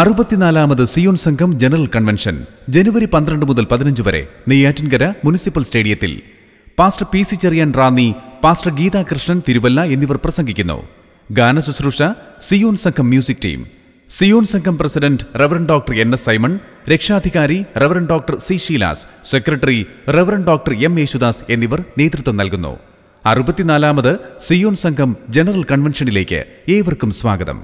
അറുപത്തിനാലാമത് Zion Sangham general convention ജനുവരി പന്ത്രണ്ട് മുതൽ പതിനഞ്ച് വരെ നെയ്യാറ്റിൻകര മുനിസിപ്പൽ സ്റ്റേഡിയത്തിൽ pastor P C Cherian Ranni pastor Geethakrishnan Krishnan Thiruvalla എന്നിവർ പ്രസംഗിക്കുന്നു ശുശ്രൂഷ Zion Sangham music team Zion Sangham president reverend doctor N S Simon രക്ഷാധികാരി reverend doctor C Sheelas secretary reverend doctor M Yesudas എന്നിവർ നേതൃത്വം നൽകുന്നു അറുപത്തിനാലാമത് സിയോൺ സംഘം ജനറൽ കൺവെൻഷനിലേക്ക് ഏവർക്കും സ്വാഗതം